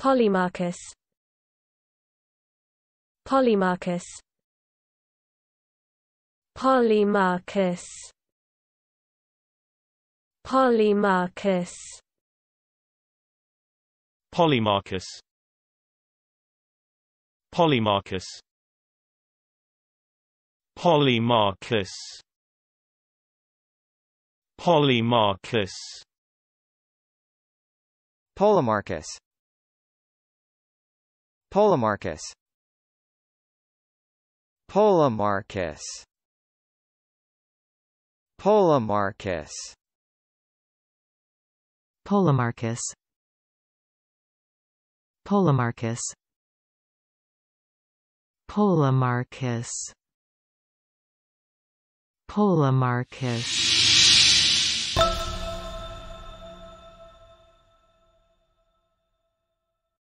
Polymarchus Polymarchus Polymarchus Polymarchus Polymarchus Polymarchus Polymarchus Polymarchus Polymarchus Polemarchus Polemarchus Polemarchus Polemarchus Polemarchus Polemarchus Polemarchus